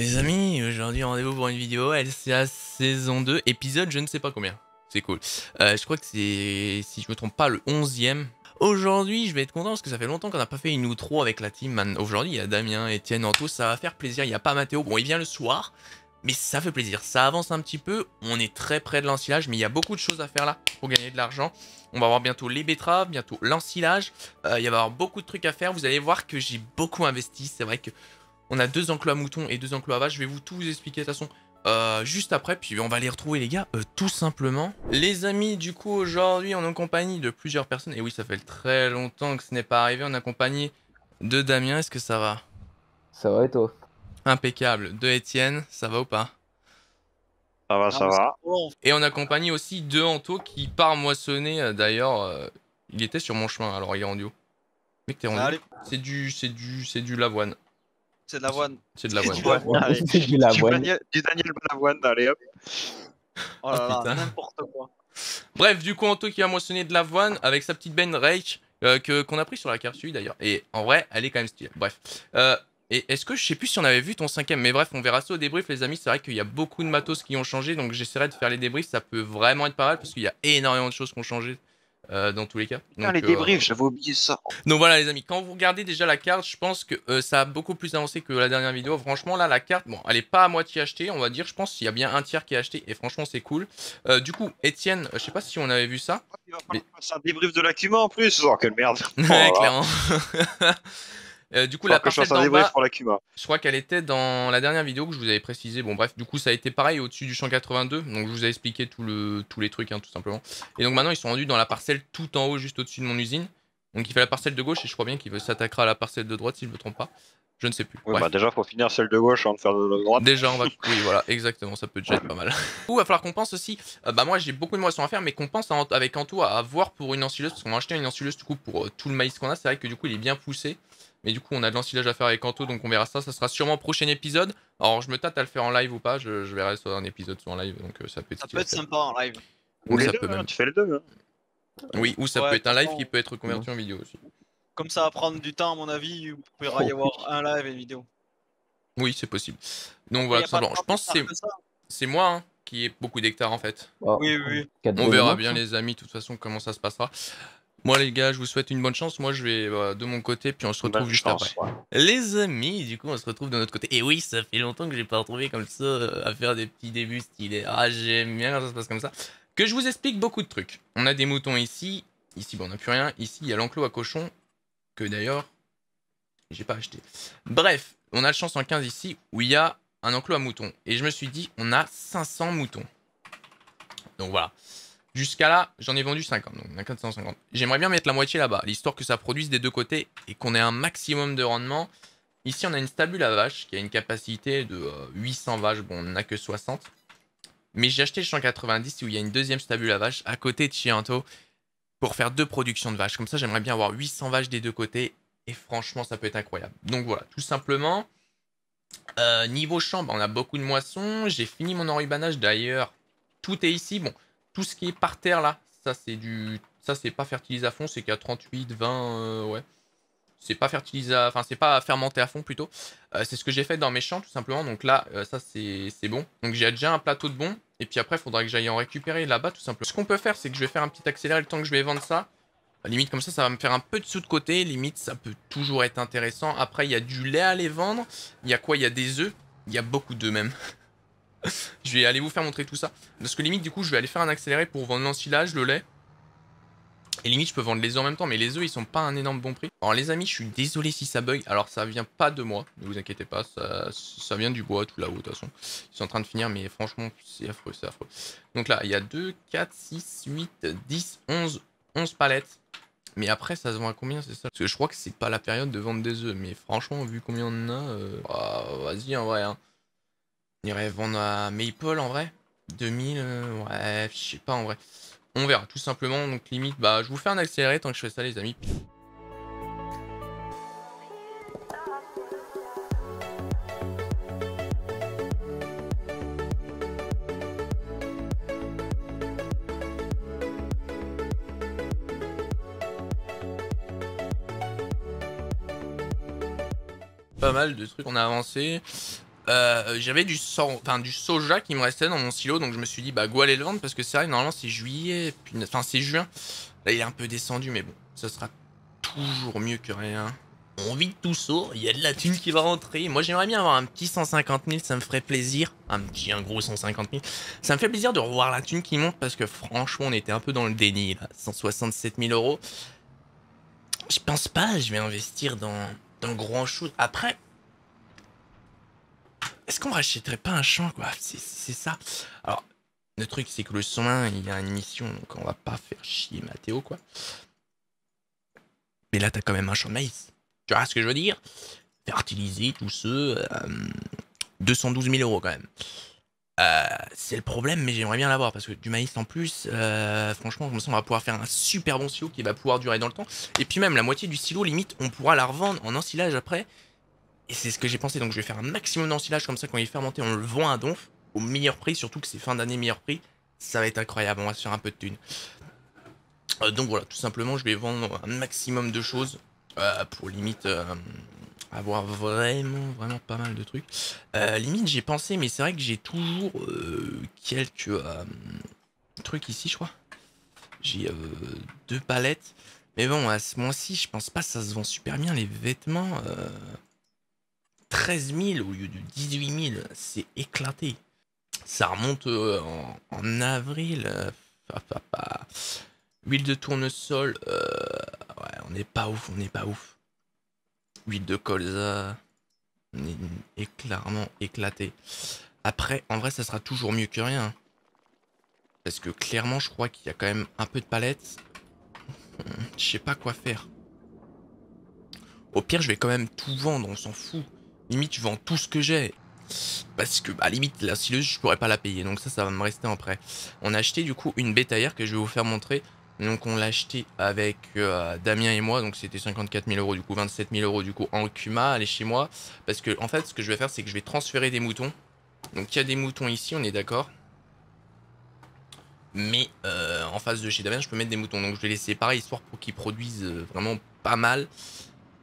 Les amis, aujourd'hui rendez-vous pour une vidéo LCA saison 2, épisode je ne sais pas combien. C'est cool. Euh, je crois que c'est, si je me trompe pas, le 11 e Aujourd'hui, je vais être content parce que ça fait longtemps qu'on n'a pas fait une ou trop avec la team. Aujourd'hui, il y a Damien, Etienne, Anto, ça va faire plaisir. Il n'y a pas Mathéo. Bon, il vient le soir, mais ça fait plaisir. Ça avance un petit peu. On est très près de l'ensilage, mais il y a beaucoup de choses à faire là pour gagner de l'argent. On va avoir bientôt les betteraves, bientôt l'ensilage. Euh, il va y avoir beaucoup de trucs à faire. Vous allez voir que j'ai beaucoup investi. C'est vrai que on a deux enclos à moutons et deux enclos à vaches. Je vais vous tout vous expliquer de toute façon. Euh, juste après, puis on va les retrouver les gars, euh, tout simplement. Les amis, du coup, aujourd'hui, on est en compagnie de plusieurs personnes. Et oui, ça fait très longtemps que ce n'est pas arrivé. On est en compagnie de Damien, est-ce que ça va Ça va et toi Impeccable. De Étienne, ça va ou pas Ça va, ça va. Et on compagnie aussi de Anto qui part moissonner. Euh, d'ailleurs, il était sur mon chemin, alors il est rendu haut. C'est du, du, c'est du lavoine. C'est de l'avoine. C'est de l'avoine. C'est du, Daniel, du allez hop. Oh là oh, là, n'importe quoi. Bref, du coup, Anto qui a mentionné de l'avoine avec sa petite Ben Rake euh, que qu'on a pris sur la carte suivie d'ailleurs. Et en vrai, elle est quand même stylée. Bref. Euh, et est-ce que je sais plus si on avait vu ton cinquième, mais bref, on verra ça au débrief, les amis. C'est vrai qu'il y a beaucoup de matos qui ont changé, donc j'essaierai de faire les débriefs. Ça peut vraiment être pas mal parce qu'il y a énormément de choses qui ont changé euh, dans tous les cas. Donc, les euh, débriefs, j'avais oublié ça. Donc voilà, les amis, quand vous regardez déjà la carte, je pense que euh, ça a beaucoup plus avancé que la dernière vidéo. Franchement, là, la carte, bon, elle est pas à moitié achetée, on va dire. Je pense qu'il y a bien un tiers qui est acheté, et franchement, c'est cool. du coup, Étienne, je sais pas si on avait vu ça. Il va un débrief de l'acuma en plus. Oh, quelle merde. ouais, oh clairement. Euh, du coup, la parcelle d'en je crois qu'elle était dans la dernière vidéo que je vous avais précisé. Bon, bref, du coup, ça a été pareil au-dessus du champ 82. Donc, je vous ai expliqué tout le, tous les trucs, hein, tout simplement. Et donc, maintenant, ils sont rendus dans la parcelle tout en haut, juste au-dessus de mon usine. Donc, il fait la parcelle de gauche et je crois bien qu'il s'attaquera à la parcelle de droite, si je ne me trompe pas. Je ne sais plus. Ouais, bah déjà, faut finir celle de gauche avant hein, de faire de droite. Déjà, on va. oui, voilà, exactement, ça peut déjà être pas mal. Ou va falloir qu'on pense aussi. Euh, bah, moi, j'ai beaucoup de moissons à faire, mais qu'on pense avec Anto à, à, voir pour une ensileuse, parce qu'on a acheté une ensileuse du coup pour euh, tout le maïs qu'on a. C'est vrai que du coup, il est bien poussé. Mais du coup, on a de l'ensilage à faire avec Kanto, donc on verra ça. Ça sera sûrement prochain épisode. Alors, je me tâte à le faire en live ou pas. Je, verrai soit un épisode, soit un live. Donc, euh, ça peut être, sympa en live. Ou les deux, hein, tu fais les deux. Hein. Oui, ou ça peut être un live qui peut être converti en vidéo aussi. Comme ça va prendre du temps, à mon avis, il pourra y avoir un live et une vidéo. Oui, c'est possible. Donc voilà, tout simplement. Je pense que c'est moi hein, qui ai beaucoup d'hectares en fait. Ah, oui, oui. On verra bien, les amis, de toute façon, comment ça se passera. Moi les gars, je vous souhaite une bonne chance. Moi je vais euh, de mon côté, puis on se retrouve juste après. Les amis, du coup on se retrouve de notre côté. Et oui, ça fait longtemps que j'ai pas retrouvé comme ça euh, à faire des petits débuts stylés. Ah j'aime bien quand ça se passe comme ça. Que je vous explique beaucoup de trucs. On a des moutons ici, ici bon, on n'a plus rien. Ici il y a l'enclos à cochons que d'ailleurs j'ai pas acheté. Bref, on a le champ 115 ici où il y a un enclos à moutons. Et je me suis dit on a 500 moutons. Donc voilà. Jusqu'à là, j'en ai vendu 50, hein, donc on J'aimerais bien mettre la moitié là-bas, l'histoire que ça produise des deux côtés et qu'on ait un maximum de rendement. Ici, on a une stabule à vaches qui a une capacité de 800 euh, vaches. Bon, on n'a que 60. Mais j'ai acheté le champ 90 où il y a une deuxième stabule à vaches à côté de Chianto pour faire deux productions de vaches. Comme ça, j'aimerais bien avoir 800 vaches des deux côtés. Et franchement, ça peut être incroyable. Donc voilà, tout simplement. Euh, niveau champ, on a beaucoup de moissons. J'ai fini mon enrubanage d'ailleurs. Tout est ici. Bon, tout ce qui est par terre là, ça c'est du. Ça c'est pas fertilisé à fond, c'est qu'à 38, 20, euh, ouais. C'est pas fertilisé Enfin, c'est pas fermenté à fond plutôt. Euh, c'est ce que j'ai fait dans mes champs tout simplement. Donc là, euh, ça c'est bon. Donc j'ai déjà un plateau de bon. Et puis après, il faudra que j'aille en récupérer là-bas tout simplement. Ce qu'on peut faire, c'est que je vais faire un petit accéléré le temps que je vais vendre ça. Bah, limite comme ça, ça va me faire un peu de sous de côté. Limite, ça peut toujours être intéressant. Après, il y a du lait à les vendre. Il y a quoi Il y a des œufs. Il y a beaucoup d'œufs même. je vais aller vous faire montrer tout ça. Parce que limite, du coup, je vais aller faire un accéléré pour vendre l'ensilage, le lait. Et limite, je peux vendre les œufs en même temps, mais les œufs, ils sont pas un énorme bon prix. Alors les amis, je suis désolé si ça bug. Alors ça vient pas de moi, ne vous inquiétez pas, ça, ça vient du bois tout là-haut de toute façon. Ils sont en train de finir, mais franchement, c'est affreux, c'est affreux. Donc là, il y a 2, 4, 6, 8, 10, 11, 11 palettes. Mais après, ça se vend à combien, c'est ça Parce que je crois que c'est pas la période de vendre des œufs, mais franchement, vu combien on en a, euh, bah, vas-y en vrai, hein. On irait vendre à Maple en vrai 2000 euh, Ouais, je sais pas en vrai. On verra tout simplement. Donc limite, bah je vous fais un accéléré tant que je fais ça les amis. Pas mal de trucs, on a avancé. Euh, j'avais du, du soja qui me restait dans mon silo, donc je me suis dit, bah, go aller le vendre parce que c'est vrai, normalement c'est juillet, enfin c'est juin. Là, il est un peu descendu, mais bon, ça sera toujours mieux que rien. On vit tout saut, il y a de la thune qui va rentrer. Moi, j'aimerais bien avoir un petit 150 000, ça me ferait plaisir. Un petit, un gros 150 000. Ça me fait plaisir de revoir la thune qui monte parce que franchement, on était un peu dans le déni, là. 167 000 euros. Je pense pas, je vais investir dans, dans grand chose. Après, est-ce qu'on rachèterait pas un champ, quoi C'est ça. Alors, le truc, c'est que le soin, il y a une mission, donc on va pas faire chier Mathéo, quoi. Mais là, t'as quand même un champ de maïs. Tu vois ce que je veux dire Fertiliser tous ce 212 000 euros, quand même. Euh, c'est le problème, mais j'aimerais bien l'avoir parce que du maïs en plus, euh, franchement, je me sens va pouvoir faire un super bon silo qui va pouvoir durer dans le temps. Et puis même la moitié du silo, limite, on pourra la revendre en ensilage après et c'est ce que j'ai pensé, donc je vais faire un maximum d'ensilage comme ça, quand il est fermenté, on le vend à donf, au meilleur prix, surtout que c'est fin d'année meilleur prix, ça va être incroyable, on va se faire un peu de thunes. Euh, donc voilà, tout simplement, je vais vendre un maximum de choses euh, pour limite euh, avoir vraiment, vraiment pas mal de trucs. limite, j'ai pensé, mais c'est vrai que j'ai toujours quelques trucs ici, je crois. J'ai deux palettes. Mais bon, à ce mois-ci, je pense pas ça se vend super bien, les vêtements. 13 000 au lieu de 18 000. C'est éclaté. Ça remonte euh, en, avril. Euh, Huile de tournesol. Euh, ouais, on n'est pas ouf, on n'est pas ouf. Huile de colza. On est, clairement éclaté. Après, en vrai, ça sera toujours mieux que rien. Parce que clairement, je crois qu'il y a quand même un peu de palette Je sais pas quoi faire. Au pire, je vais quand même tout vendre, on s'en fout. Limite, je vends tout ce que j'ai. Parce que, à bah, limite, la sileuse, je pourrais pas la payer. Donc ça, ça va me rester après. prêt. On a acheté, du coup, une bétaillère que je vais vous faire montrer. Donc on l'a acheté avec euh, Damien et moi, donc c'était 54 000 euros du coup, 27 000 euros du coup en Kuma, allez chez moi. Parce que en fait ce que je vais faire c'est que je vais transférer des moutons. Donc il y a des moutons ici, on est d'accord. Mais euh, en face de chez Damien je peux mettre des moutons, donc je vais les pareil, histoire pour qu'ils produisent euh, vraiment pas mal.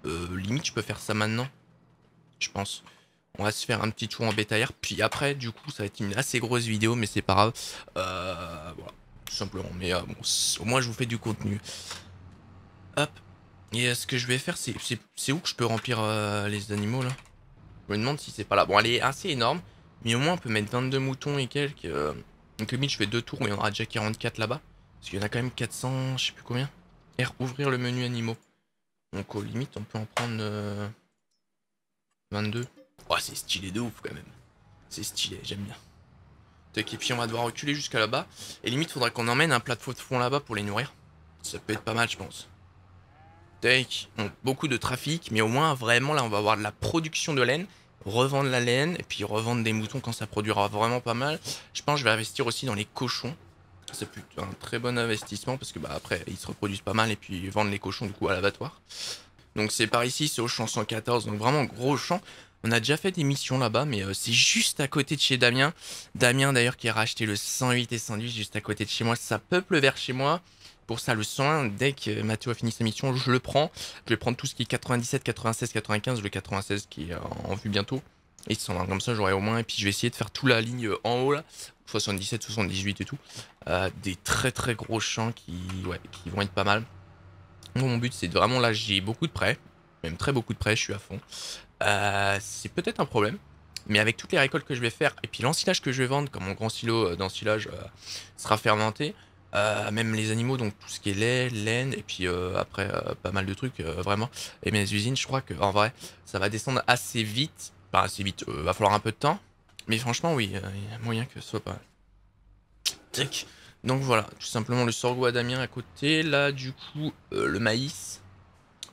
limite je peux faire ça maintenant je pense. On va se faire un petit tour en bêta Puis après, du coup, ça va être une assez grosse vidéo, mais c'est pas grave. Euh, voilà, tout simplement. Mais euh, au moins, je vous fais du contenu. Hop. Et euh, ce que je vais faire, c'est où que je peux remplir les animaux, là Je me demande si c'est pas là. Bon, elle est assez énorme, mais au moins, on peut mettre 22 moutons et quelques. Donc, limite, je fais deux tours, mais il y en aura déjà 44 là-bas. Parce qu'il y en a quand même 400, je sais plus combien. R, ouvrir le menu animaux. Donc, au limite, on peut en prendre... 22. Oh, c'est stylé de ouf quand même. C'est stylé, j'aime bien. et puis on va devoir reculer jusqu'à là-bas. Et limite, faudra qu'on emmène un plat de fond là-bas pour les nourrir. Ça peut être pas mal, je pense. Take. beaucoup de trafic, mais au moins, vraiment, là, on va avoir de la production de laine. Revendre la laine, et puis revendre des moutons quand ça produira vraiment pas mal. Je pense que je vais investir aussi dans les cochons. C'est plutôt un très bon investissement, parce que bah, après, ils se reproduisent pas mal, et puis ils vendent les cochons, du coup, à l'abattoir. Donc c'est par ici, c'est au champ 114, donc vraiment gros champ. On a déjà fait des missions là-bas, mais euh, c'est juste à côté de chez Damien. Damien d'ailleurs qui a racheté le 108 et 108 juste à côté de chez moi. Ça peuple vers chez moi. Pour ça, le 101, dès que Mathieu a fini sa mission, je le prends. Je vais prendre tout ce qui est 97, 96, 95, le 96 qui est en vue bientôt. Et 120, comme ça j'aurai au moins. Et puis je vais essayer de faire toute la ligne euh, en haut là, 77, 78 et tout. Euh, des très très gros champs qui vont être pas mal mon but, c'est vraiment là, j'ai beaucoup de prêts, même très beaucoup de prêts, je suis à fond. Euh, c'est peut-être un problème, mais avec toutes les récoltes que je vais faire, et puis l'ensilage que je vais vendre, quand mon grand silo euh, d'ensilage euh, sera fermenté, même les animaux, donc tout ce qui est lait, laine, et puis après pas mal de trucs, vraiment. Et mes usines, je crois que en vrai, ça va descendre assez vite. Pas assez vite, va falloir un peu de temps. Mais franchement, oui, il y a moyen que ce soit pas. Tic. Donc voilà, tout simplement le sorgho à Damien à côté. Là, du coup, euh, le maïs.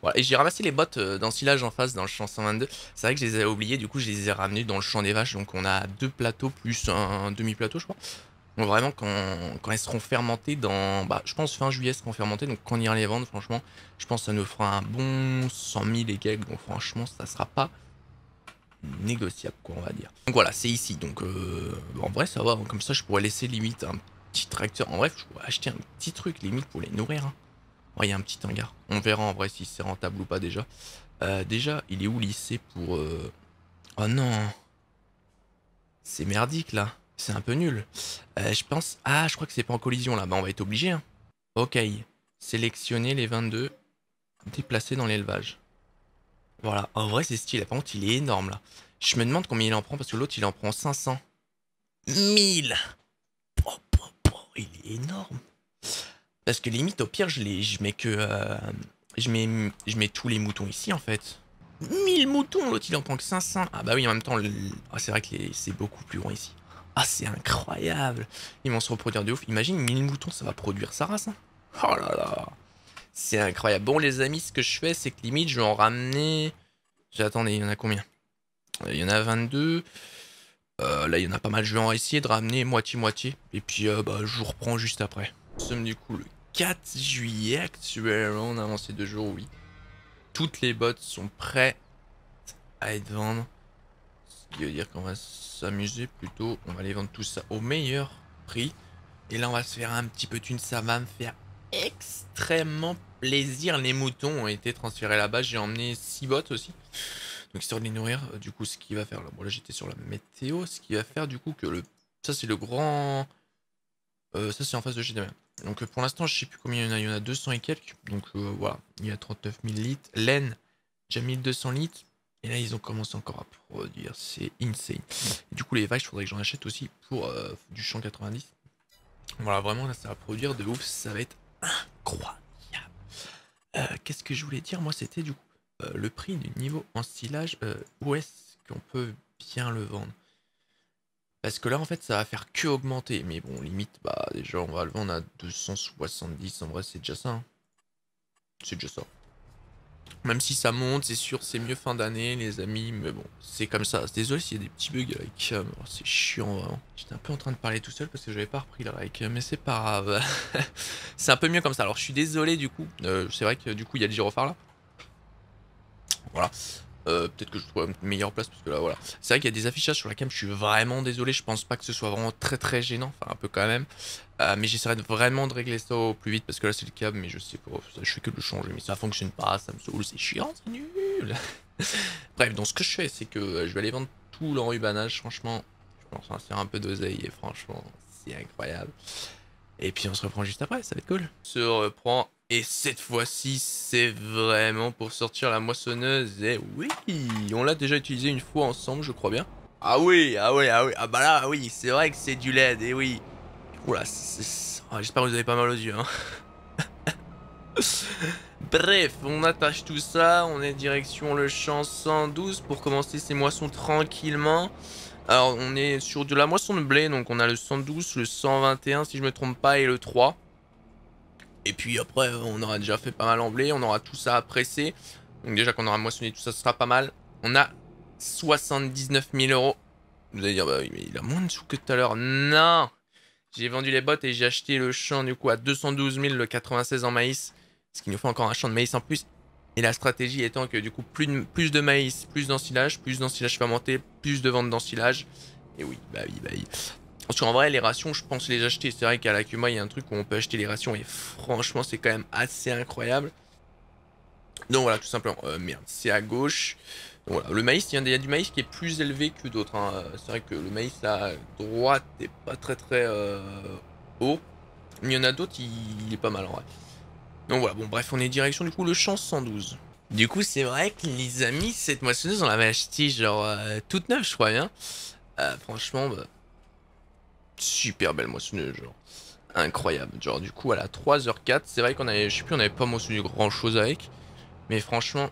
Voilà. Et j'ai ramassé les bottes euh, dans en face, dans le champ 122. C'est vrai que je les avais oubliées, du coup, je les ai ramenées dans le champ des vaches. Donc on a deux plateaux plus un demi-plateau, je crois. vraiment, quand, quand, elles seront fermentées dans... Bah, je pense fin juillet elles seront fermentées, donc quand on ira les vendre, franchement, je pense que ça nous fera un bon 100 000 et quelques. Donc franchement, ça sera pas négociable, quoi, on va dire. Donc voilà, c'est ici. Donc euh, en vrai, ça va. Hein. Comme ça, je pourrais laisser limite un petit tracteur. En bref, je vais acheter un petit truc, limite, pour les nourrir. Hein. il y a un petit hangar. On verra en vrai si c'est rentable ou pas déjà. Euh, déjà, il est où lycée pour... Euh... Oh non C'est merdique, là. C'est un peu nul. Euh, je pense... Ah, je crois que c'est pas en collision, là. Bah, on va être obligé. Hein. Ok. Sélectionner les 22. Déplacer dans l'élevage. Voilà. En vrai, c'est stylé. Par contre, il est énorme, là. Je me demande combien il en prend, parce que l'autre, il en prend 500. 1000 il est énorme. Parce que limite, au pire, je, les, mets que. Euh, je, mets, je mets tous les moutons ici en fait. 1000 moutons, l'autre il en prend que 500. Ah bah oui, en même temps, ah, c'est vrai que c'est beaucoup plus grand ici. Ah, c'est incroyable. Ils vont se reproduire de ouf. Imagine, 1000 moutons, ça va produire sa race. Hein. Oh là là. C'est incroyable. Bon, les amis, ce que je fais, c'est que limite, je vais en ramener... J'attendais, il y en a combien euh, Il y en a 22. Euh, là, il y en a pas mal. Je vais en essayer de ramener moitié-moitié. Et puis, euh, bah, je vous reprends juste après. Nous sommes du coup le 4 juillet actuellement. On a avancé deux jours, oui. Toutes les bottes sont prêtes à être vendues. Ce qui veut dire qu'on va s'amuser plutôt. On va les vendre tout ça au meilleur prix. Et là, on va se faire un petit peu de thune. Ça va me faire extrêmement plaisir. Les moutons ont été transférés là-bas. J'ai emmené 6 bottes aussi. Donc histoire de les nourrir, euh, du coup, ce qui va faire. Là, bon, là j'étais sur la météo, ce qui va faire du coup que le. Ça, c'est le grand. Euh, ça, c'est en face de GDM. Donc pour l'instant, je sais plus combien il y en a. Il y en a 200 et quelques. Donc euh, voilà, il y a 39 000 litres. Laine, j'ai 1200 litres. Et là, ils ont commencé encore à produire. C'est insane. du coup, les vaches, il faudrait que j'en achète aussi pour du champ 90. Voilà, vraiment, là, ça va produire de ouf. Ça va être incroyable. Qu'est-ce que je voulais dire Moi, c'était du coup euh, le prix du niveau en stylage euh, où est-ce qu'on peut bien le vendre Parce que là, en fait, ça va faire que augmenter. Mais bon, limite, bah déjà, on va le vendre à 270. En vrai, c'est déjà ça. Hein. C'est déjà ça. Même si ça monte, c'est sûr, c'est mieux fin d'année, les amis. Mais bon, c'est comme ça. Désolé s'il y a des petits bugs avec euh, oh, C'est chiant, vraiment. J'étais un peu en train de parler tout seul parce que j'avais pas repris le avec Mais c'est pas grave. c'est un peu mieux comme ça. Alors, je suis désolé, du coup. c'est vrai que, du coup, il y a le gyrophare là. Voilà. Euh, peut-être que je trouve une meilleure place parce que là, voilà. C'est vrai qu'il y a des affichages sur la cam, je suis vraiment désolé, je pense pas que ce soit vraiment très très gênant, enfin un peu quand même. Euh, mais j'essaierai vraiment de régler ça au plus vite parce que là c'est le câble, mais je sais pas, je fais que le changer, mais ça fonctionne pas, ça me saoule, c'est chiant, c'est nul. Bref, donc ce que je fais, c'est que euh, je vais aller vendre tout l'enrubanage, franchement, je pense en un peu d'oseille et franchement, c'est incroyable. Et puis on se reprend juste après, ça va être cool. se reprend et cette fois-ci, c'est vraiment pour sortir la moissonneuse. Et eh oui, on l'a déjà utilisé une fois ensemble, je crois bien. Ah oui, ah oui, ah oui. Ah bah là, ah oui, c'est vrai que c'est du LED, et eh oui. Oula, ah, j'espère que vous avez pas mal aux yeux. Hein. Bref, on attache tout ça, on est direction le champ 112 pour commencer ces moissons tranquillement. Alors, on est sur de la moisson de blé, donc on a le 112, le 121 si je me trompe pas, et le 3. Et puis après, on aura déjà fait pas mal en blé, on aura tout ça à presser. Donc déjà qu'on aura moissonné tout ça, ce sera pas mal. On a 79 000 euros. Vous allez dire, bah oui, mais il a moins de sous que tout à l'heure. Non J'ai vendu les bottes et j'ai acheté le champ du coup à 212 000, le 96 en maïs. Ce qui nous fait encore un champ de maïs en plus. Et la stratégie étant que du coup, plus de, plus de maïs, plus d'ensilage, plus d'ensilage fermenté, plus de vente d'ensilage. Et oui, bah oui, bah oui. Parce qu'en vrai, les rations, je pense les acheter. C'est vrai qu'à la cuma il y a un truc où on peut acheter les rations et franchement, c'est quand même assez incroyable. Donc voilà, tout simplement. Euh, merde, c'est à gauche. voilà, le maïs, il y, a du maïs qui est plus élevé que d'autres. Hein. Euh, c'est vrai que le maïs à droite n'est pas très très euh, haut haut. Il y en a d'autres, il, est pas mal en vrai. Donc voilà, bon bref, on est direction du coup le champ 112. Du coup, c'est vrai que les amis, cette moissonneuse, on l'avait acheté genre toute neuve, je crois bien. franchement, bah, super belle moissonneuse, genre. Incroyable. Genre, du coup, à la 3h04, c'est vrai qu'on avait, je sais plus, on avait pas moissonné grand chose avec. Mais franchement,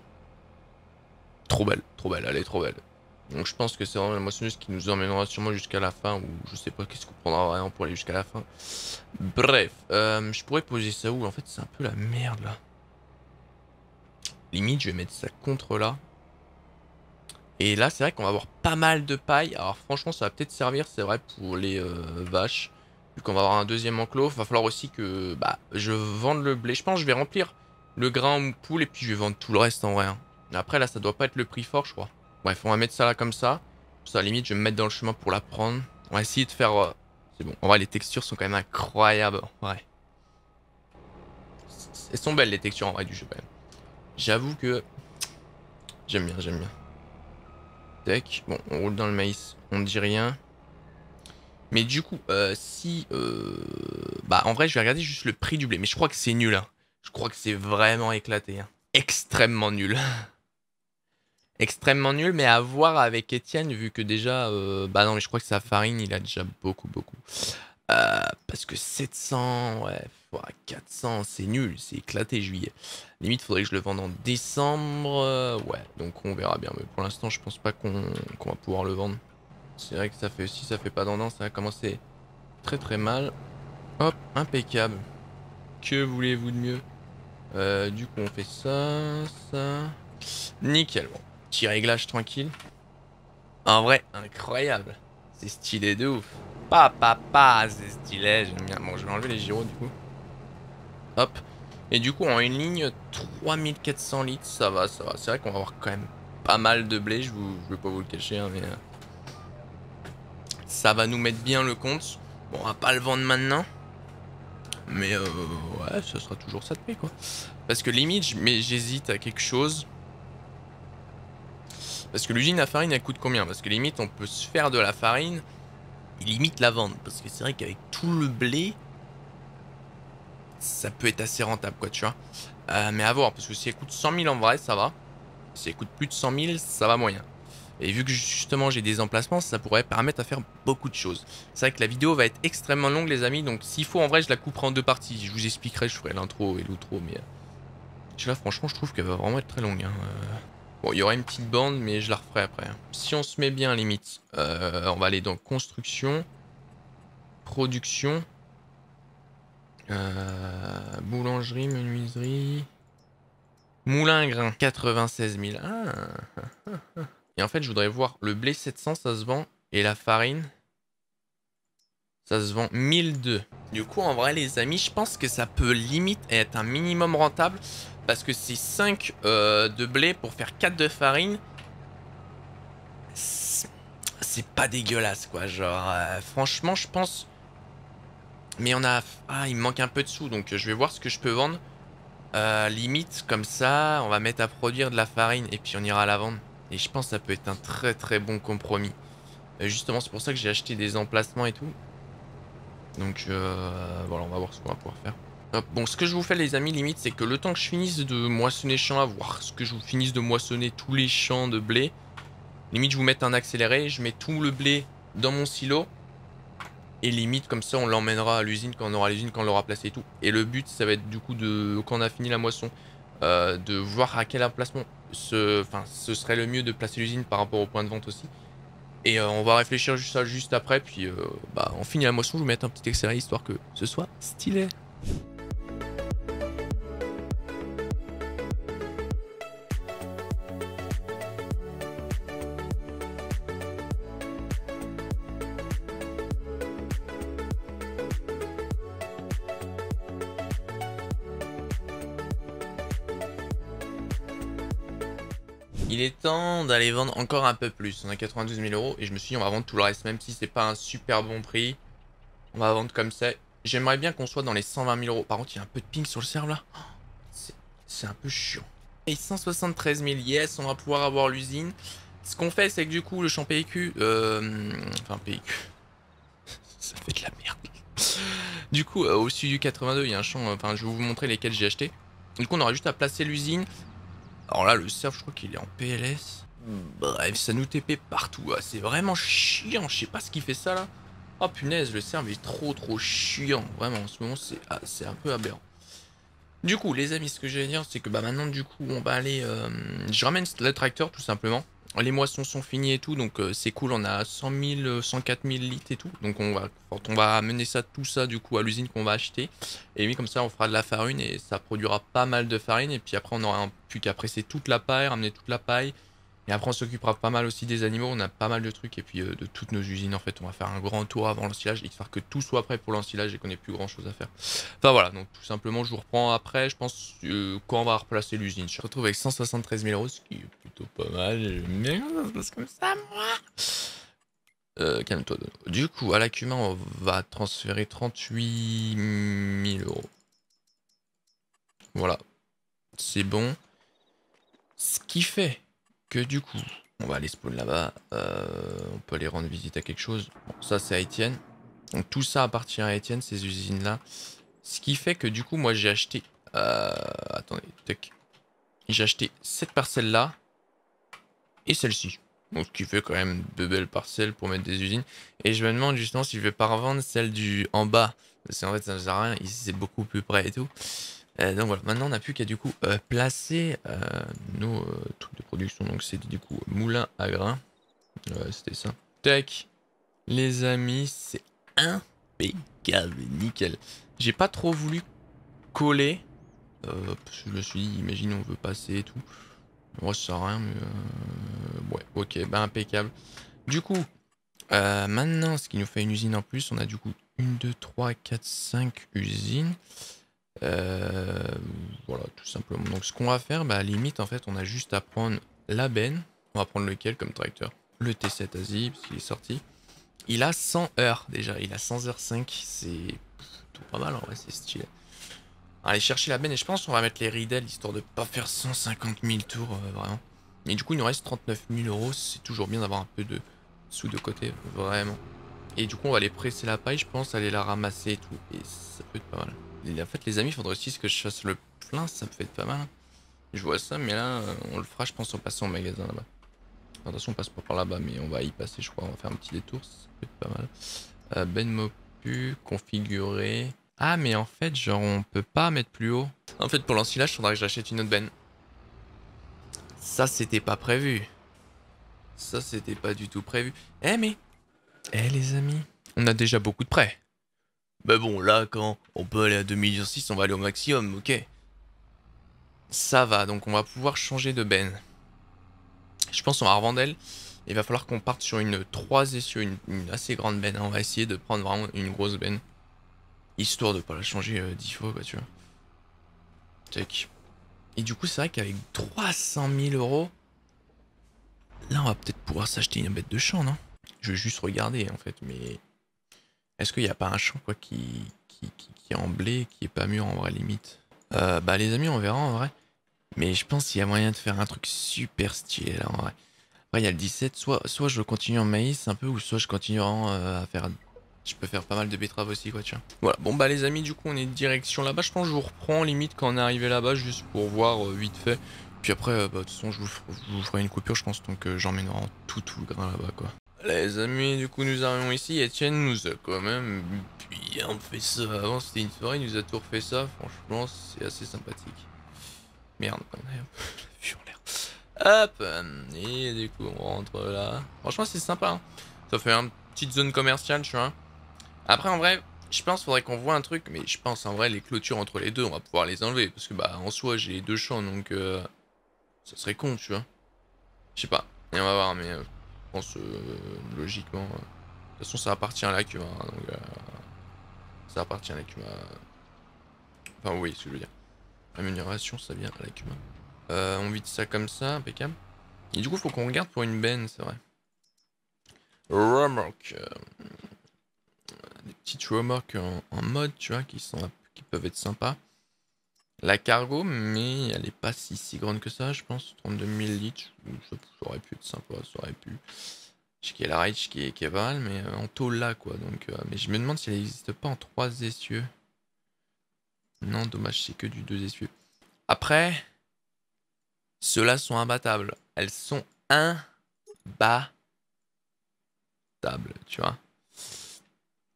trop belle, trop belle, elle est trop belle. Donc je pense que c'est vraiment la moissonneuse qui nous emmènera sûrement jusqu'à la fin, ou je sais pas qu'est-ce qu'on prendra vraiment pour aller jusqu'à la fin. Bref, euh, je pourrais poser ça où En fait, c'est un peu la merde, là. Limite, je vais mettre ça contre là, et là, c'est vrai qu'on va avoir pas mal de paille. Alors franchement, ça va peut-être servir, c'est vrai, pour les euh, vaches. Vu qu'on va avoir un deuxième enclos, va falloir aussi que bah, je vende le blé. Je pense que je vais remplir le grain en poule et puis je vais vendre tout le reste en vrai. Hein. Après, là, ça doit pas être le prix fort, je crois. Bref, on va mettre ça là comme ça. Ça, à la limite, je vais me mettre dans le chemin pour la prendre. On va essayer de faire... Euh, c'est bon. En vrai, les textures sont quand même incroyables. Ouais. Elles sont belles, les textures en vrai du jeu, quand même. J'avoue que... J'aime bien, j'aime bien. Bon, on roule dans le maïs. On ne dit rien. Mais du coup, euh, si... Euh, bah, en vrai, je vais regarder juste le prix du blé. Mais je crois que c'est nul. Hein. Je crois que c'est vraiment éclaté. Hein. Extrêmement nul. Extrêmement nul, mais à voir avec Étienne, vu que déjà... Euh, bah non, mais je crois que sa farine, il a déjà beaucoup, beaucoup. Euh, parce que 700, ouais, 400, c'est nul, c'est éclaté juillet. Limite, faudrait que je le vende en décembre. Euh, ouais, donc on verra bien. Mais pour l'instant, je pense pas qu'on va pouvoir le vendre. C'est vrai que ça fait si ça fait pas tendance, ça a commencé très très mal. Hop, impeccable. Que voulez-vous de mieux euh, Du coup, on fait ça, ça. Nickel, bon. Petit réglage tranquille. En vrai, incroyable. C'est stylé de ouf. Papa, pas, c'est stylé, j'aime bien. Bon, je vais enlever les gyros du coup. Hop. Et du coup, en une ligne, 3400 litres, ça va, ça va. C'est vrai qu'on va avoir quand même pas mal de blé, je, vous, vais pas vous le cacher, hein, mais... Euh, ça va nous mettre bien le compte. Bon, on va pas le vendre maintenant. Mais euh, ouais, ce sera toujours ça de paix, quoi. Parce que limite, mais j'hésite à quelque chose. Parce que l'usine à farine, elle coûte combien Parce que limite, on peut se faire de la farine il limite la vente. Parce que c'est vrai qu'avec tout le blé, ça peut être assez rentable, quoi, tu vois. Euh, mais à voir, parce que si elle coûte 100 000 en vrai, ça va. Si elle coûte plus de 100 000, ça va moyen. Et vu que justement j'ai des emplacements, ça pourrait permettre à faire beaucoup de choses. C'est vrai que la vidéo va être extrêmement longue les amis, donc s'il faut en vrai je la couperai en deux parties. Je vous expliquerai, je ferai l'intro et l'outro, mais... Je euh, franchement je trouve qu'elle va vraiment être très longue. Hein. Euh. Bon, il y aurait une petite bande, mais je la referai après. Si on se met bien, limite, euh, on va aller dans construction, production, euh, boulangerie, menuiserie, moulin grain, 96 000. Et en fait, je voudrais voir le blé 700, ça se vend, et la farine, ça se vend 1002. Du coup, en vrai, les amis, je pense que ça peut limite être un minimum rentable. Parce que c'est 5 euh, de blé pour faire 4 de farine. C'est pas dégueulasse, quoi. Genre, euh, franchement, je pense... Mais on a... Ah, il me manque un peu de sous, donc euh, je vais voir ce que je peux vendre. limite, comme ça, on va mettre à produire de la farine et puis on ira la vendre. Et je pense que ça peut être un très très bon compromis. justement, c'est pour ça que j'ai acheté des emplacements et tout. Donc, voilà, on va voir ce qu'on va pouvoir faire bon, ce que je vous fais, les amis, limite, c'est que le temps que je finisse de moissonner champ, à voir ce que je vous finisse de moissonner tous les champs de blé, limite, je vous mets un accéléré, je mets tout le blé dans mon silo, et limite, comme ça, on l'emmènera à l'usine quand on aura l'usine, quand on l'aura placé et tout. Et le but, ça va être du coup, de quand on a fini la moisson, euh, de voir à quel emplacement ce, ce serait le mieux de placer l'usine par rapport au point de vente aussi. Et euh, on va réfléchir juste ça juste après, puis euh, bah, on finit la moisson, je vous mets un petit accéléré histoire que ce soit stylé. d'aller vendre encore un peu plus. On a 92 000 euros et je me suis dit on va vendre tout le reste, même si c'est pas un super bon prix. On va vendre comme ça. J'aimerais bien qu'on soit dans les 120 000 euros. Par contre, il y a un peu de ping sur le serveur là. C'est un peu chiant. Et 173 000, yes, on va pouvoir avoir l'usine. Ce qu'on fait, c'est que du coup, le champ PQ... Euh, enfin, PQ... ça fait de la merde. du coup, euh, au sud du 82, il y a un champ... Enfin, je vais vous montrer lesquels j'ai acheté. Du coup, on aura juste à placer l'usine alors là, le serve, je crois qu'il est en PLS. Bref, ça nous TP partout. Hein. C'est vraiment chiant. Je sais pas ce qui fait ça, là. Oh punaise, le serve est trop, trop chiant. Vraiment, en ce moment, c'est ah, un peu aberrant. Du coup, les amis, ce que j'allais dire, c'est que bah, maintenant, du coup, on va aller... Euh, je ramène le tracteur, tout simplement les moissons sont finies et tout, donc euh, c'est cool, on a 100 000, 104 000 litres et tout. Donc on va, on va amener ça, tout ça du coup à l'usine qu'on va acheter. Et oui, comme ça on fera de la farine et ça produira pas mal de farine. Et puis après on aura un, plus qu'à presser toute la paille, ramener toute la paille et après, on s'occupera pas mal aussi des animaux. On a pas mal de trucs. Et puis, euh, de toutes nos usines, en fait, on va faire un grand tour avant Il histoire que tout soit prêt pour l'ensilage et qu'on ait plus grand chose à faire. Enfin, voilà. Donc, tout simplement, je vous reprends après, je pense, euh, quand on va replacer l'usine. Je retrouve avec 173 000 euros, ce qui est plutôt pas mal. mais ça se passe comme ça, moi. Euh, calme-toi. Du coup, à l'acumen, on va transférer 38 000 euros. Voilà. C'est bon. Ce qui fait du coup, on va aller spawn là-bas. Euh, on peut aller rendre visite à quelque chose. ça, c'est à Étienne. Donc tout ça appartient à Étienne, ces usines-là. Ce qui fait que du coup, moi, j'ai acheté... Euh, attendez, J'ai acheté cette parcelle-là et celle-ci. Donc ce qui fait quand même de belles parcelles pour mettre des usines. Et je me demande justement si je vais pas revendre celle du en bas. c'est en fait, ça ne sert à rien. Ici, c'est beaucoup plus près et tout. Euh, donc voilà, maintenant on n'a plus qu'à du coup euh, placer euh, nos trucs de production. Donc c'est du coup moulin à grains. Ouais, c'était ça. Tac. Les amis, c'est impeccable, nickel. J'ai pas trop voulu coller. je me suis dit, imagine on veut passer et tout. Moi ça sert à rien, mais... ouais, ok, bah impeccable. Du coup, maintenant, ce qui nous fait une usine en plus, on a du coup 1, 2, 3, 4, 5 usines. Euh, voilà, tout simplement. Donc ce qu'on va faire, bah, à limite, en fait, on a juste à prendre la benne. On va prendre lequel comme tracteur Le T7 Asie, parce qu'il est sorti. Il a 100 heures déjà, il a 100 heures 5, c'est tout pas mal en vrai, c'est stylé. aller chercher la benne et je pense qu'on va mettre les ridelles histoire de pas faire 150 000 tours euh, vraiment. Mais du coup il nous reste 39 000 euros, c'est toujours bien d'avoir un peu de sous de côté, vraiment. Et du coup on va aller presser la paille je pense, aller la ramasser et tout, et ça peut être pas mal en fait, les amis, faudrait aussi que je chasse le plein, ça peut être pas mal. Je vois ça, mais là, euh, on le fera, je pense, en passant au magasin là-bas. attention, on passe pas par là-bas, mais on va y passer, je crois. On va faire un petit détour, ça peut être pas mal. Euh, ben Mopu, configurer. Ah, mais en fait, genre, on peut pas mettre plus haut. En fait, pour l'ensilage, il faudra que j'achète une autre ben. Ça, c'était pas prévu. Ça, c'était pas du tout prévu. Eh, mais... Eh, les amis, on a déjà beaucoup de prêts. Mais ben bon, là, quand on peut aller à 2006, on va aller au maximum, ok. Ça va, donc on va pouvoir changer de ben Je pense qu'on va revendre elle. Il va falloir qu'on parte sur une 3 et une, une assez grande benne. On va essayer de prendre vraiment une grosse benne. Histoire de pas la changer 10 euh, fois, quoi, tu vois. Check. Et du coup, c'est vrai qu'avec 300 000 euros, là, on va peut-être pouvoir s'acheter une bête de champ, non Je vais juste regarder, en fait, mais... Est-ce qu'il n'y a pas un champ quoi, qui, qui, est en blé qui est pas mûr en vrai limite euh, Bah les amis, on verra en vrai. Mais je pense qu'il y a moyen de faire un truc super stylé là en vrai. Après il y a le 17, soit, soit je continue en maïs un peu, ou soit je continuerai euh, à faire... Je peux faire pas mal de betteraves aussi quoi, tiens. Voilà, bon bah les amis, du coup on est direction là-bas. Je pense que je vous reprends limite quand on est arrivé là-bas juste pour voir euh, vite fait. Puis après, bah, de toute façon, je vous, ferai une coupure, je pense, donc j'emmènerai en tout tout le grain là-bas quoi. Les amis, du coup, nous arrivons ici. Etienne nous a quand même bien fait ça. Avant, c'était une soirée, nous a tout refait ça. Franchement, c'est assez sympathique. Merde, on a l'air. Hop Et du coup, on rentre là. Franchement, c'est sympa. Hein. Ça fait une petite zone commerciale, tu vois. Après, en vrai, je pense qu'il faudrait qu'on voit un truc. Mais je pense, en vrai, les clôtures entre les deux, on va pouvoir les enlever. Parce que, bah, en soi, j'ai les deux champs, donc... Euh, ça serait con, tu vois. Je sais pas. on va voir, mais... Euh, euh, logiquement. Euh. De toute façon, ça appartient à la hein, euh, ça appartient à la Enfin, oui, ce que je veux dire. Amélioration, ça vient à la hein. on vide ça comme ça, impeccable. Et du coup, faut qu'on regarde pour une benne, c'est vrai. Remorque. Des petites remorques en, en mode, tu vois, qui, sont, qui peuvent être sympas. La cargo, mais elle n'est pas si, si grande que ça, je pense. 32 000 litres, ça, aurait pu être sympa, ça aurait pu. Je sais la Rage qui est, qui mais euh, en taux là, quoi. Donc, euh, mais je me demande si elle n'existe pas en trois essieux. Non, dommage, c'est que du deux essieux. Après, ceux-là sont imbattables. Elles sont imbattables, tu vois.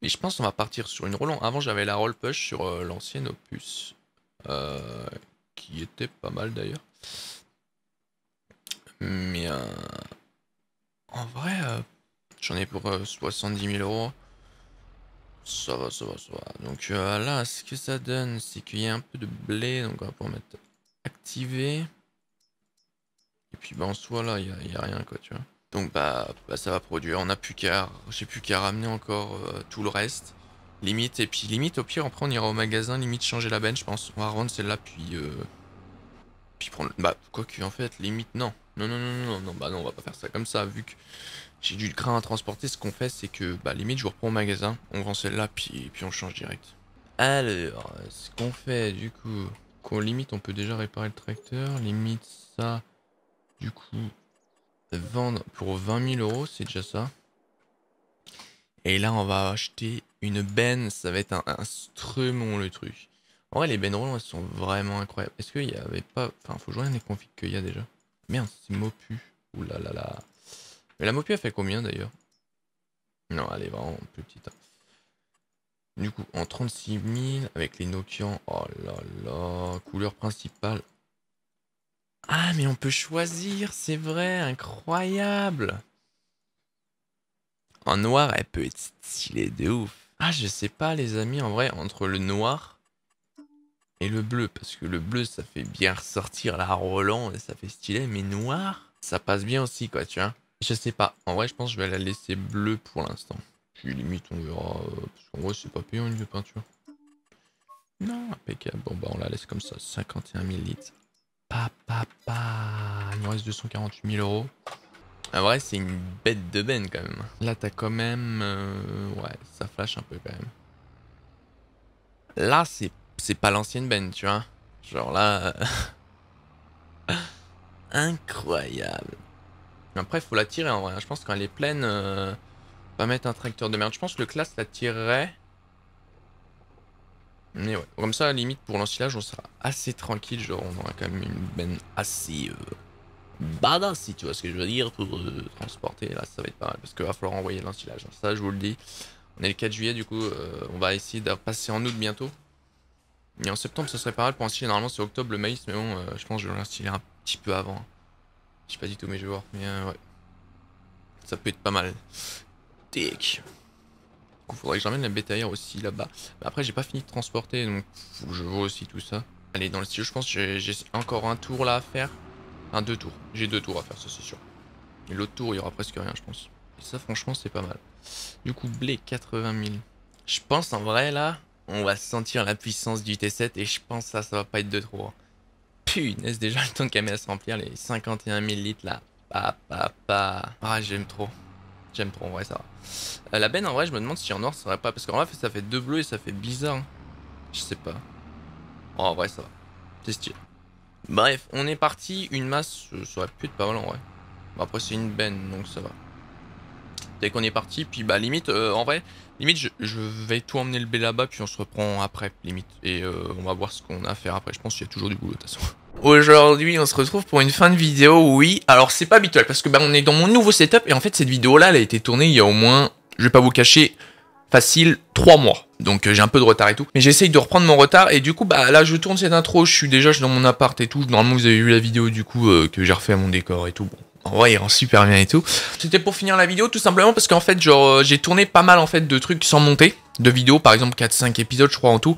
Mais je pense qu'on va partir sur une Roland. Avant, j'avais la roll push sur euh, l'ancienne opus. Euh, qui était pas mal d'ailleurs. Mais euh, en vrai, euh, j'en ai pour 70 000 euros. Ça va, ça va, ça va. Donc là, ce que ça donne, c'est qu'il y a un peu de blé. Donc on va pouvoir mettre activé. Et puis bah, en soi, là, il n'y a, rien, quoi, tu vois. Donc bah, bah, ça va produire. On a plus qu'à, j'ai plus qu'à ramener encore tout le reste. Limite, et puis limite, au pire, après on ira au magasin, limite changer la benne, je pense. On va rendre celle-là, puis... Euh, puis prendre... Bah, quoi que, en fait, limite, non. Non, non, non, non, non, bah non, on va pas faire ça comme ça, vu que j'ai du grain à transporter, ce qu'on fait, c'est que, bah, limite, je vous reprends au magasin, on vend celle-là, puis, puis on change direct. Alors, ce qu'on fait, du coup, qu'on limite, on peut déjà réparer le tracteur, limite, ça, du coup, vendre pour 20 000 euros, c'est déjà ça. Et là, on va acheter une benne. Ça va être un instrument, le truc. En vrai, les Ben elles sont vraiment incroyables. Est-ce qu'il n'y avait pas... Enfin, faut jouer à des configs qu'il y a déjà. Merde, c'est Mopu. Ouh là Mais la Mopu, elle fait combien, d'ailleurs Non, elle est vraiment petite. Hein. Du coup, en 36 000, avec les Nokian. Oh là là. Couleur principale. Ah, mais on peut choisir, c'est vrai, incroyable. En noir, elle peut être stylée de ouf. Ah, je sais pas, les amis, en vrai, entre le noir et le bleu. Parce que le bleu, ça fait bien ressortir la Roland et ça fait stylé. Mais noir, ça passe bien aussi, quoi, tu vois. Je sais pas. En vrai, je pense que je vais la laisser bleue pour l'instant. Puis limite, on verra. Parce qu'en vrai, c'est pas payant une peinture. Non, impeccable. Bon, bah, on la laisse comme ça. 51 000 litres. Papa, pa, pa. Il nous reste 248 000 euros. En vrai, c'est une bête de ben quand même. Là, t'as quand même... Euh, ouais, ça flash un peu quand même. Là, c'est pas l'ancienne ben, tu vois. Genre là... Euh, incroyable. Après, faut la tirer en vrai. Je pense quand elle est pleine, euh, pas mettre un tracteur de merde. Je pense que le classe la tirerait. Mais ouais, comme ça, à la limite, pour l'ensilage, on sera assez tranquille. Genre, on aura quand même une ben assez badass, si tu vois ce que je veux dire, pour euh, transporter. Là, ça va être pas mal, parce qu'il va falloir envoyer l'ensilage. Ça, je vous le dis. On est le 4 juillet, du coup, euh, on va essayer de passer en août bientôt. Et en septembre, ça serait pas mal pour instiller Normalement, c'est octobre le maïs, mais bon, euh, je pense que je vais l'instiller un petit peu avant. Hein. Je sais pas du tout, mais je vais voir. Mais ouais. Ça peut être pas mal. tic Il faudrait que j'emmène la bétaillère aussi là-bas. Bah, après, j'ai pas fini de transporter, donc je vois aussi tout ça. Allez, dans le studio, je pense j'ai encore un tour là à faire. Un deux tours. J'ai deux tours à faire, ça c'est sûr. Et l'autre tour, il y aura presque rien, je pense. Et ça, franchement, c'est pas mal. Du coup, blé, 80 000. Je pense, en vrai, là, on va sentir la puissance du T7 et je pense ça, ça va pas être de trop. Hein. Punaise, déjà le temps qu'elle met à se remplir, les 51 000 litres là. Pa, pa, Ah, j'aime trop. J'aime trop, en vrai, ça va. Euh, la benne, en vrai, je me demande si en noir, ça serait pas... Parce qu'en vrai, ça fait deux bleus et ça fait bizarre. Hein. Je sais pas. Oh, en vrai, ça va. C'est stylé. Bref, on est parti. Une masse, euh, ça aurait pu être pas mal en vrai. après, c'est une benne, donc ça va. Dès qu'on est parti, puis bah limite, euh, en vrai, limite, je, vais tout emmener le B là-bas, puis on se reprend après, limite. Et euh, on va voir ce qu'on a à faire après. Je pense qu'il y a toujours du boulot, de toute façon. Aujourd'hui, on se retrouve pour une fin de vidéo, oui. Alors, c'est pas habituel, parce que bah, on est dans mon nouveau setup, et en fait, cette vidéo-là, elle a été tournée il y a au moins, je vais pas vous cacher, facile 3 mois. Donc euh, j'ai un peu de retard et tout. Mais j'essaye de reprendre mon retard. Et du coup, bah là, je tourne cette intro. Je suis déjà dans mon appart et tout. Normalement, vous avez vu la vidéo du coup euh, que j'ai refait à mon décor et tout. Bon. En vrai, il rend super bien et tout. C'était pour finir la vidéo, tout simplement parce qu'en fait, genre, euh, j'ai tourné pas mal en fait de trucs sans monter, de vidéos, par exemple 4-5 épisodes, je crois en tout.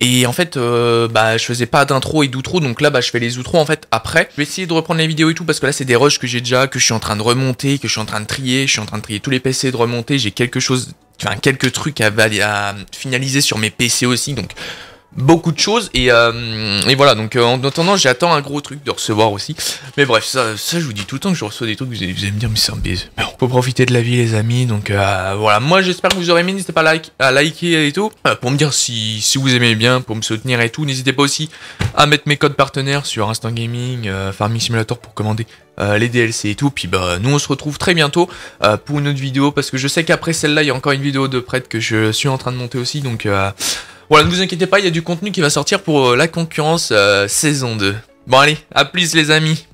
Et en fait, euh, bah, je faisais pas d'intro et d'outro, donc là, bah, je fais les outros en fait après. Je vais essayer de reprendre les vidéos et tout parce que là, c'est des rushs que j'ai déjà, que je suis en train de remonter, que je suis en train de trier, je suis en train de trier tous les PC, de remonter. J'ai quelque chose, enfin quelques trucs à, à, à finaliser sur mes PC aussi, donc beaucoup de choses et, euh, et voilà donc euh, en attendant j'attends un gros truc de recevoir aussi mais bref ça, ça je vous dis tout le temps que je reçois des trucs vous allez, vous me dire mais c'est un baiser mais on peut profiter de la vie les amis donc euh, voilà moi j'espère que vous aurez aimé n'hésitez pas à, liker et tout pour me dire si, si vous aimez bien pour me soutenir et tout n'hésitez pas aussi à mettre mes codes partenaires sur Instant Gaming Farming Simulator pour commander les DLC et tout. Puis bah nous on se retrouve très bientôt pour une autre vidéo parce que je sais qu'après celle-là il y a encore une vidéo de prête que je suis en train de monter aussi donc voilà, ne vous inquiétez pas, il y a du contenu qui va sortir pour euh, la concurrence euh, saison 2. Bon allez, à plus les amis